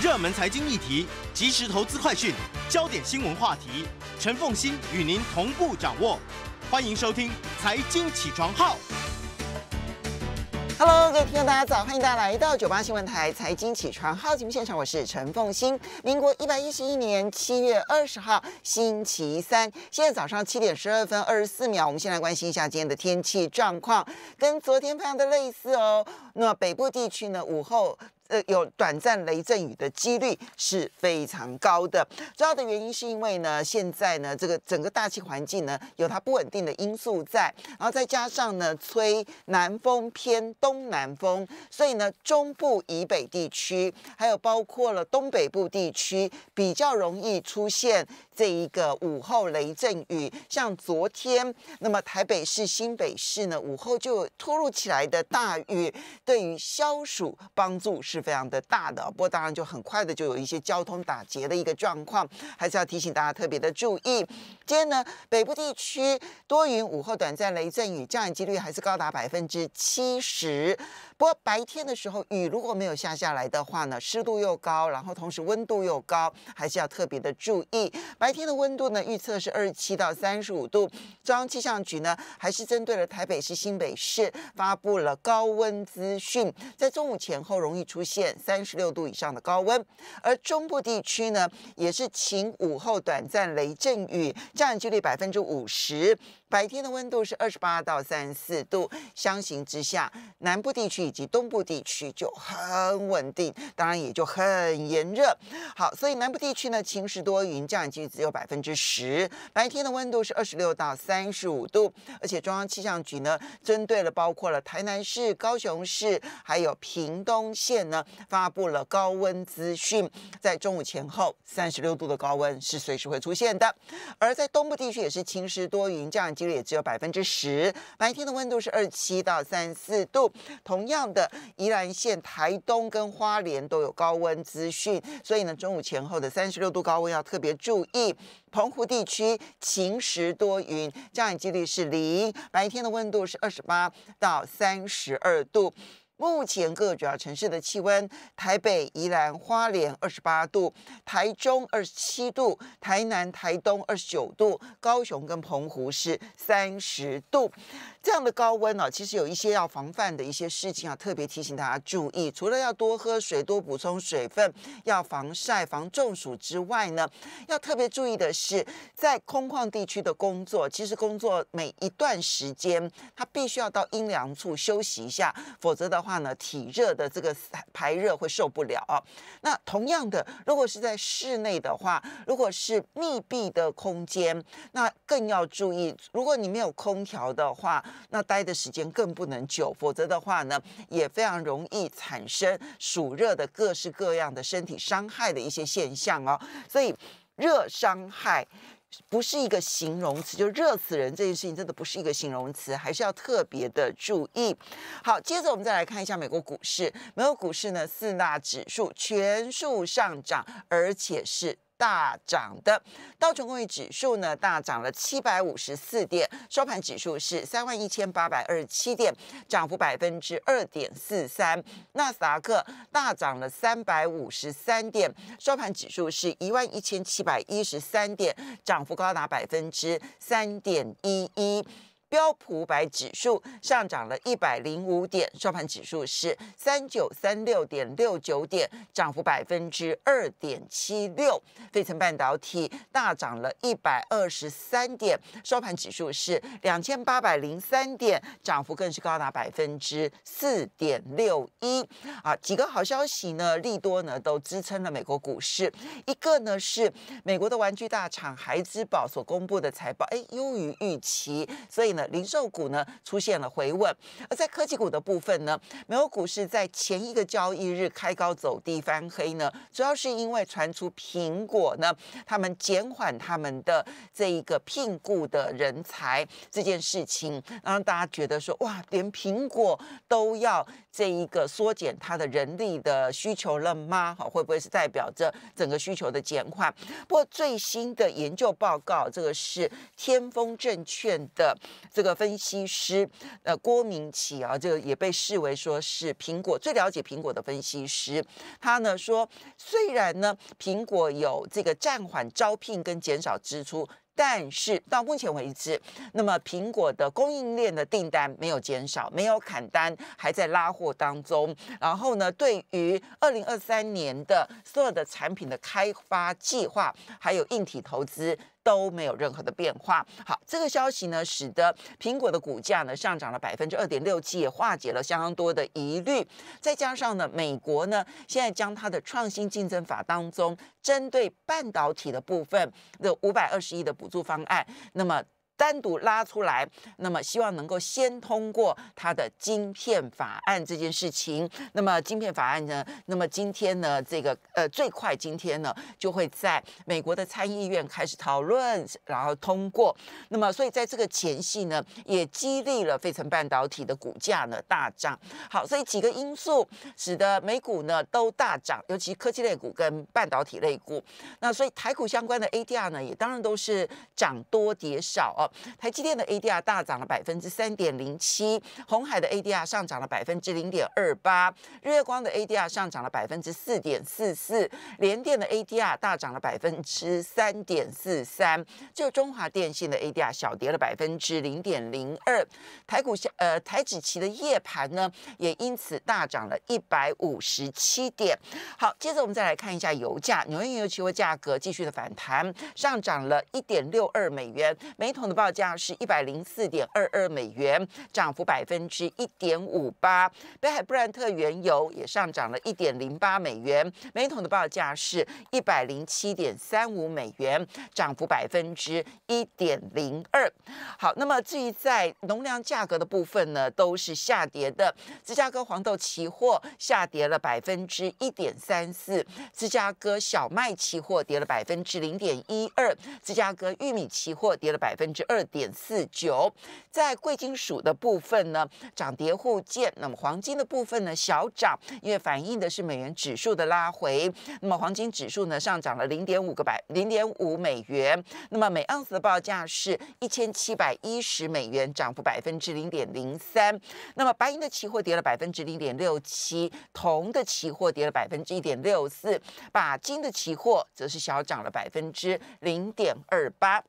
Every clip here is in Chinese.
热门财经议题，即时投资快讯，焦点新闻话题，陈凤欣与您同步掌握。欢迎收听《财经起床号》。Hello，各位听众，大家早，欢迎大家来到九八新闻台《财经起床号》节目现场，我是陈凤欣。民国一百一十一年七月二十号，星期三，现在早上七点十二分二十四秒。我们先来关心一下今天的天气状况，跟昨天非常的类似哦。那北部地区呢，午后。呃，有短暂雷阵雨的几率是非常高的。主要的原因是因为呢，现在呢，这个整个大气环境呢，有它不稳定的因素在，然后再加上呢，吹南风偏东南风，所以呢，中部以北地区，还有包括了东北部地区，比较容易出现这一个午后雷阵雨。像昨天，那么台北市、新北市呢，午后就突如其来的大雨，对于消暑帮助是。非常的大的，不过当然就很快的就有一些交通打劫的一个状况，还是要提醒大家特别的注意。今天呢，北部地区多云，午后短暂雷阵雨，降雨几率还是高达百分之七十。不过白天的时候，雨如果没有下下来的话呢，湿度又高，然后同时温度又高，还是要特别的注意。白天的温度呢，预测是二十七到三十五度。中央气象局呢，还是针对了台北市、新北市发布了高温资讯，在中午前后容易出现。现三十六度以上的高温，而中部地区呢，也是晴午后短暂雷阵雨，占几率百分之五十。白天的温度是二十八到三十四度，相形之下，南部地区以及东部地区就很稳定，当然也就很炎热。好，所以南部地区呢晴时多云，降雨几率只有百分之十，白天的温度是二十六到三十五度。而且中央气象局呢，针对了包括了台南市、高雄市还有屏东县呢，发布了高温资讯，在中午前后三十六度的高温是随时会出现的。而在东部地区也是晴时多云，降雨几率几率也只有百分之十，白天的温度是二七到三四度。同样的，宜兰县、台东跟花莲都有高温资讯，所以呢，中午前后的三十六度高温要特别注意。澎湖地区晴时多云，降雨几率是零，白天的温度是二十八到三十二度。目前各主要城市的气温：台北、宜兰花莲二十八度，台中二十七度，台南、台东二十九度，高雄跟澎湖是三十度。这样的高温呢，其实有一些要防范的一些事情啊，特别提醒大家注意。除了要多喝水、多补充水分，要防晒、防中暑之外呢，要特别注意的是，在空旷地区的工作，其实工作每一段时间，他必须要到阴凉处休息一下，否则的话。那体热的这个排热会受不了啊。那同样的，如果是在室内的话，如果是密闭的空间，那更要注意。如果你没有空调的话，那待的时间更不能久，否则的话呢，也非常容易产生暑热的各式各样的身体伤害的一些现象哦。所以热伤害。不是一个形容词，就热死人这件事情真的不是一个形容词，还是要特别的注意。好，接着我们再来看一下美国股市，美国股市呢四大指数全数上涨，而且是。大涨的道琼工业指数呢，大涨了七百五十四点，收盘指数是三万一千八百二十七点，涨幅百分之二点四三。纳斯达克大涨了三百五十三点，收盘指数是一万一千七百一十三点，涨幅高达百分之三点一一。标普百指数上涨了一百零五点，收盘指数是三九三六点六九点，涨幅百分之二点七六。费城半导体大涨了一百二十三点，收盘指数是两千八百零三点，涨幅更是高达百分之四点六一。啊，几个好消息呢，利多呢都支撑了美国股市。一个呢是美国的玩具大厂孩之宝所公布的财报，哎，优于预期，所以呢。零售股呢出现了回稳，而在科技股的部分呢，美有股市在前一个交易日开高走低翻黑呢，主要是因为传出苹果呢他们减缓他们的这一个聘雇的人才这件事情，让大家觉得说哇，连苹果都要这一个缩减它的人力的需求了吗？哈，会不会是代表着整个需求的减缓？不过最新的研究报告，这个是天风证券的。这个分析师，呃，郭明启啊，这个也被视为说是苹果最了解苹果的分析师。他呢说，虽然呢苹果有这个暂缓招聘跟减少支出，但是到目前为止，那么苹果的供应链的订单没有减少，没有砍单，还在拉货当中。然后呢，对于二零二三年的所有的产品的开发计划，还有硬体投资。都没有任何的变化。好，这个消息呢，使得苹果的股价呢上涨了百分之二点六七，也化解了相当多的疑虑。再加上呢，美国呢现在将它的创新竞争法当中针对半导体的部分的五百二十亿的补助方案，那么。单独拉出来，那么希望能够先通过它的晶片法案这件事情。那么晶片法案呢？那么今天呢？这个呃，最快今天呢就会在美国的参议院开始讨论，然后通过。那么所以在这个前夕呢，也激励了费城半导体的股价呢大涨。好，所以几个因素使得美股呢都大涨，尤其科技类股跟半导体类股。那所以台股相关的 ADR 呢，也当然都是涨多跌少哦。台积电的 ADR 大涨了百分之三点零七，红海的 ADR 上涨了百分之零点二八，日月光的 ADR 上涨了百分之四点四四，联电的 ADR 大涨了百分之三点四三，就中华电信的 ADR 小跌了百分之零点零二，台股下呃台指期的夜盘呢也因此大涨了一百五十七点。好，接着我们再来看一下油价，纽约原油期货价格继续的反弹，上涨了一点六二美元每桶的报。报价是一百零四点二二美元，涨幅百分之一点五八。北海布兰特原油也上涨了一点零八美元，每桶的报价是一百零七点三五美元，涨幅百分之一点零二。好，那么至于在农粮价格的部分呢，都是下跌的。芝加哥黄豆期货下跌了百分之一点三四，芝加哥小麦期货跌了百分之零点一二，芝加哥玉米期货跌了百分之。二点四九，在贵金属的部分呢，涨跌互见。那么黄金的部分呢，小涨，因为反映的是美元指数的拉回。那么黄金指数呢，上涨了零点五个百零点五美元。那么每盎司的报价是一千七百一十美元，涨幅百分之零点零三。那么白银的期货跌了百分之零点六七，铜的期货跌了百分之一点六四，钯金的期货则是小涨了百分之零点二八。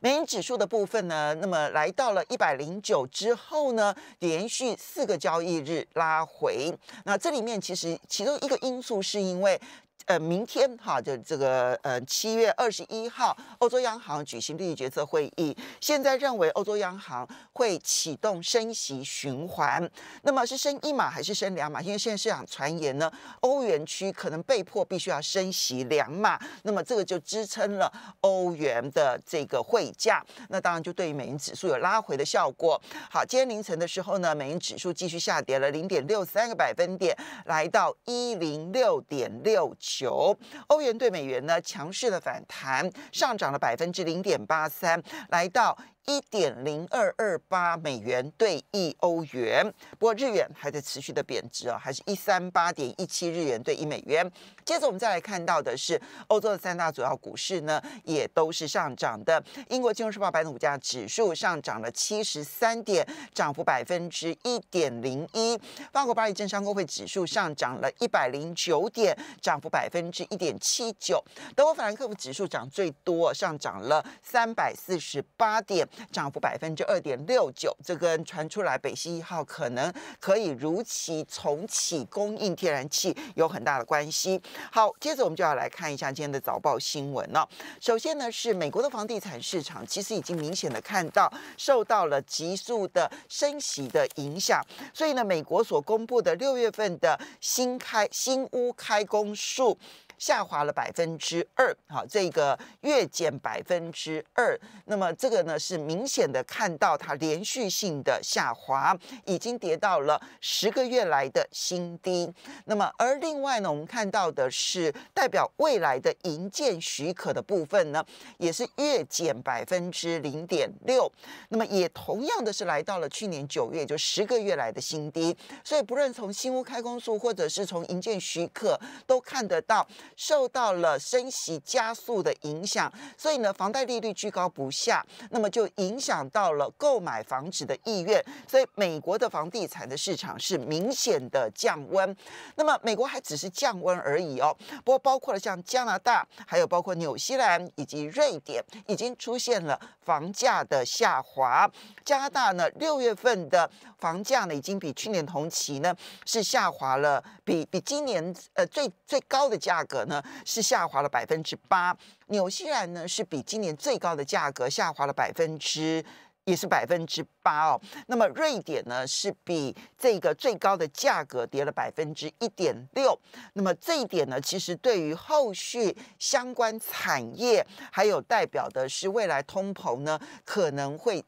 美元指数的部分呢，那么来到了一百零九之后呢，连续四个交易日拉回。那这里面其实其中一个因素是因为。呃，明天哈，就这个呃，七月二十一号，欧洲央行举行利率决策会议。现在认为欧洲央行会启动升息循环，那么是升一码还是升两码？因为现在市场传言呢，欧元区可能被迫必须要升息两码，那么这个就支撑了欧元的这个汇价。那当然就对于美元指数有拉回的效果。好，今天凌晨的时候呢，美元指数继续下跌了零点六三个百分点，来到一零六点六七。九，欧元对美元呢强势的反弹，上涨了百分之零点八三，来到。一点零二二八美元兑一欧元，不过日元还在持续的贬值啊，还是一三八点一七日元兑一美元。接着我们再来看到的是欧洲的三大主要股市呢，也都是上涨的。英国金融时报白的股价指数上涨了七十三点，涨幅百分之一点零一。法国巴黎政商工会指数上涨了一百零九点，涨幅百分之一点七九。德国法兰克福指数涨最多，上涨了三百四十八点。涨幅百分之二点六九，这跟传出来北溪一号可能可以如期重启供应天然气有很大的关系。好，接着我们就要来看一下今天的早报新闻了。首先呢，是美国的房地产市场，其实已经明显的看到受到了急速的升息的影响，所以呢，美国所公布的六月份的新开新屋开工数。下滑了百分之二，好，这个月减百分之二，那么这个呢是明显的看到它连续性的下滑，已经跌到了十个月来的新低。那么而另外呢，我们看到的是代表未来的营建许可的部分呢，也是月减百分之零点六，那么也同样的是来到了去年九月就十个月来的新低。所以不论从新屋开工数或者是从营建许可，都看得到。受到了升息加速的影响，所以呢，房贷利率居高不下，那么就影响到了购买房子的意愿，所以美国的房地产的市场是明显的降温。那么美国还只是降温而已哦，不过包括了像加拿大，还有包括纽西兰以及瑞典，已经出现了房价的下滑。加拿大呢，六月份的房价呢，已经比去年同期呢是下滑了，比比今年呃最最高的价格。格呢是下滑了百分之八，纽西兰呢是比今年最高的价格下滑了百分之，也是百分之。八哦，那么瑞典呢是比这个最高的价格跌了百分之一点六，那么这一点呢，其实对于后续相关产业还有代表的是未来通膨呢可能会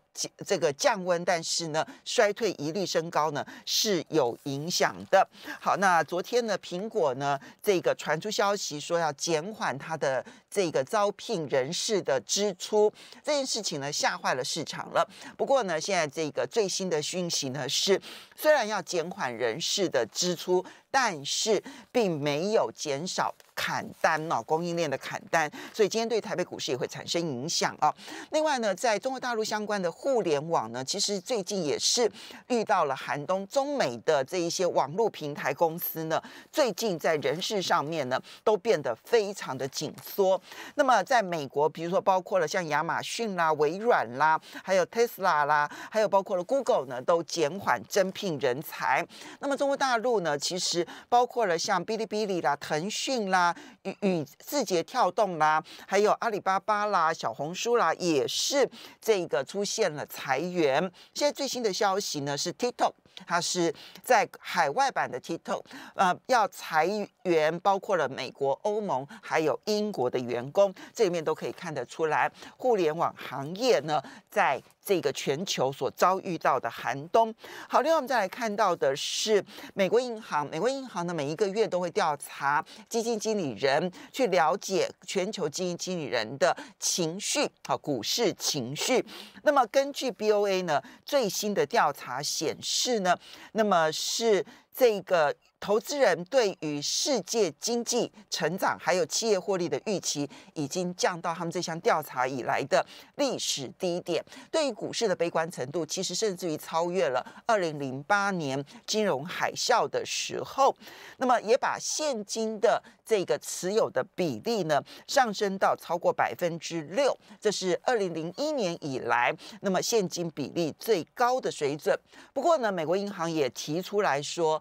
这个降温，但是呢衰退疑虑升高呢是有影响的。好，那昨天呢苹果呢这个传出消息说要减缓它的这个招聘人士的支出，这件事情呢吓坏了市场了。不过呢现在。这个最新的讯息呢，是虽然要减缓人事的支出。但是并没有减少砍单哦，供应链的砍单，所以今天对台北股市也会产生影响哦。另外呢，在中国大陆相关的互联网呢，其实最近也是遇到了寒冬。中美的这一些网络平台公司呢，最近在人事上面呢，都变得非常的紧缩。那么在美国，比如说包括了像亚马逊啦、微软啦，还有 Tesla 啦，还有包括了 Google 呢，都减缓增聘人才。那么中国大陆呢，其实。包括了像哔哩哔哩啦、腾讯啦、与与字节跳动啦，还有阿里巴巴啦、小红书啦，也是这个出现了裁员。现在最新的消息呢，是 TikTok。它是在海外版的 TikTok，呃，要裁员，包括了美国、欧盟还有英国的员工，这里面都可以看得出来，互联网行业呢，在这个全球所遭遇到的寒冬。好，另外我们再来看到的是美国银行，美国银行呢每一个月都会调查基金经理人，去了解全球基金经理人的情绪，好，股市情绪。那么根据 BOA 呢最新的调查显示，那，那么是。这个投资人对于世界经济成长还有企业获利的预期，已经降到他们这项调查以来的历史低点。对于股市的悲观程度，其实甚至于超越了二零零八年金融海啸的时候。那么，也把现金的这个持有的比例呢，上升到超过百分之六，这是二零零一年以来那么现金比例最高的水准。不过呢，美国银行也提出来说。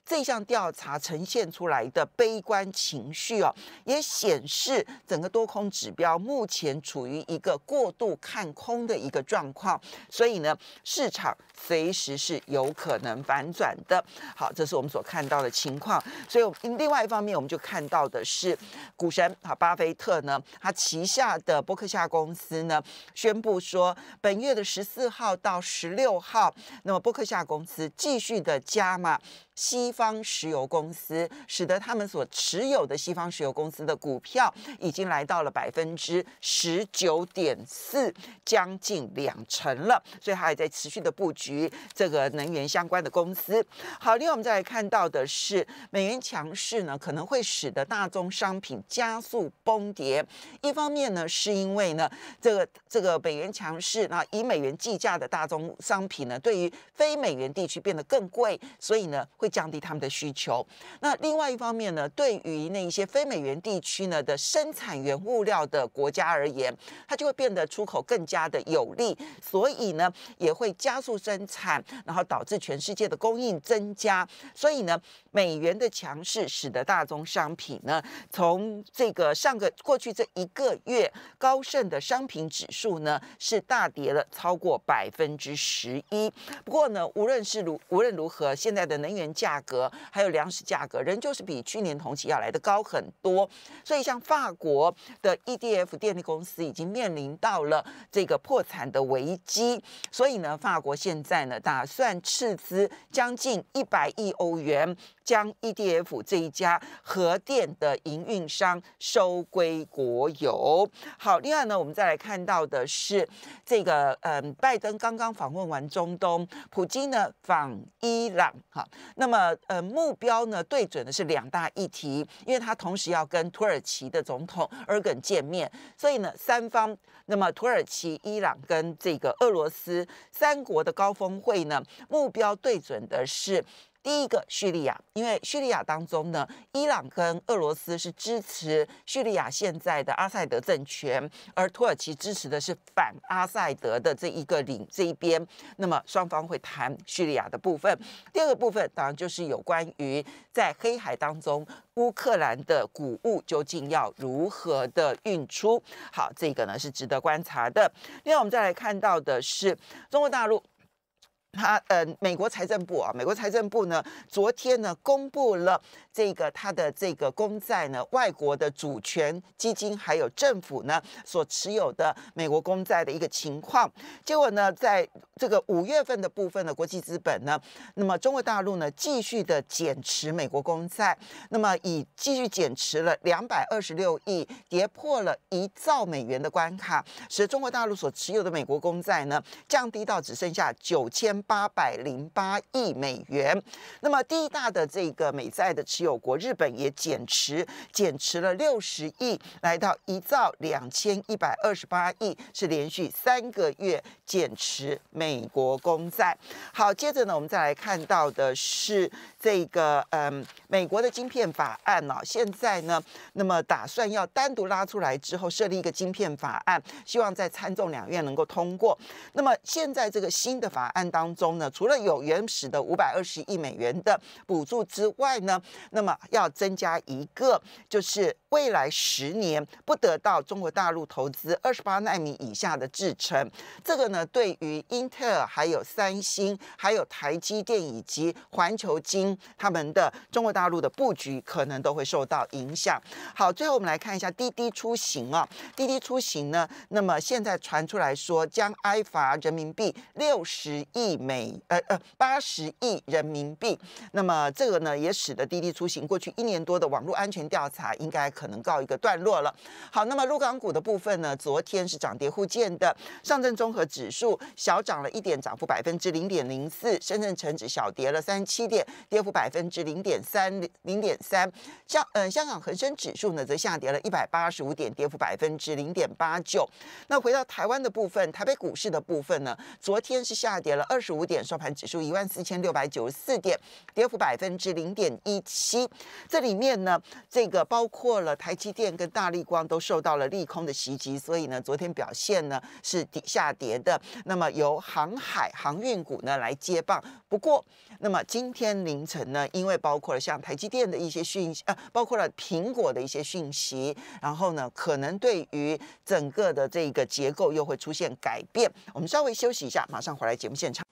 这项调查呈现出来的悲观情绪哦，也显示整个多空指标目前处于一个过度看空的一个状况，所以呢，市场随时是有可能反转的。好，这是我们所看到的情况。所以，另外一方面，我们就看到的是股神哈巴菲特呢，他旗下的伯克夏公司呢，宣布说，本月的十四号到十六号，那么伯克夏公司继续的加码西。方石油公司使得他们所持有的西方石油公司的股票已经来到了百分之十九点四，将近两成了，所以它还在持续的布局这个能源相关的公司。好，另外我们再来看到的是美元强势呢，可能会使得大宗商品加速崩跌。一方面呢，是因为呢这个这个美元强势，那以美元计价的大宗商品呢，对于非美元地区变得更贵，所以呢会降低。他们的需求。那另外一方面呢，对于那一些非美元地区呢的生产原物料的国家而言，它就会变得出口更加的有利，所以呢也会加速生产，然后导致全世界的供应增加。所以呢，美元的强势使得大宗商品呢，从这个上个过去这一个月，高盛的商品指数呢是大跌了超过百分之十一。不过呢，无论是如无论如何，现在的能源价格。格还有粮食价格，仍旧是比去年同期要来的高很多。所以，像法国的 EDF 电力公司已经面临到了这个破产的危机。所以呢，法国现在呢，打算斥资将近一百亿欧元，将 EDF 这一家核电的营运商收归国有。好，另外呢，我们再来看到的是这个，嗯，拜登刚刚访问完中东，普京呢访伊朗。哈，那么。呃，目标呢，对准的是两大议题，因为他同时要跟土耳其的总统尔根见面，所以呢，三方，那么土耳其、伊朗跟这个俄罗斯三国的高峰会呢，目标对准的是。第一个，叙利亚，因为叙利亚当中呢，伊朗跟俄罗斯是支持叙利亚现在的阿塞德政权，而土耳其支持的是反阿塞德的这一个领这一边，那么双方会谈叙利亚的部分。第二个部分当然就是有关于在黑海当中乌克兰的谷物究竟要如何的运出，好，这个呢是值得观察的。另外，我们再来看到的是中国大陆。他呃，美国财政部啊，美国财政部呢，昨天呢，公布了。这个它的这个公债呢，外国的主权基金还有政府呢所持有的美国公债的一个情况，结果呢，在这个五月份的部分的国际资本呢，那么中国大陆呢继续的减持美国公债，那么已继续减持了两百二十六亿，跌破了一兆美元的关卡，使中国大陆所持有的美国公债呢降低到只剩下九千八百零八亿美元，那么第一大的这个美债的持有国日本也减持，减持了六十亿，来到一兆两千一百二十八亿，是连续三个月减持美国公债。好，接着呢，我们再来看到的是这个，嗯，美国的晶片法案啊，现在呢，那么打算要单独拉出来之后设立一个晶片法案，希望在参众两院能够通过。那么现在这个新的法案当中呢，除了有原始的五百二十亿美元的补助之外呢，那么要增加一个，就是。未来十年不得到中国大陆投资二十八纳米以下的制程，这个呢，对于英特尔、还有三星、还有台积电以及环球金他们的中国大陆的布局，可能都会受到影响。好，最后我们来看一下滴滴出行啊，滴滴出行呢，那么现在传出来说将挨罚人民币六十亿美，呃呃八十亿人民币，那么这个呢，也使得滴滴出行过去一年多的网络安全调查应该。可能告一个段落了。好，那么陆港股的部分呢？昨天是涨跌互见的。上证综合指数小涨了一点，涨幅百分之零点零四；深圳成指小跌了三十七点，跌幅百分之零点三零点三。香嗯，香港恒生指数呢，则下跌了一百八十五点，跌幅百分之零点八九。那回到台湾的部分，台北股市的部分呢？昨天是下跌了二十五点，收盘指数一万四千六百九十四点，跌幅百分之零点一七。这里面呢，这个包括了。台积电跟大立光都受到了利空的袭击，所以呢，昨天表现呢是下跌的。那么由航海航运股呢来接棒。不过，那么今天凌晨呢，因为包括了像台积电的一些讯息，呃，包括了苹果的一些讯息，然后呢，可能对于整个的这个结构又会出现改变。我们稍微休息一下，马上回来节目现场。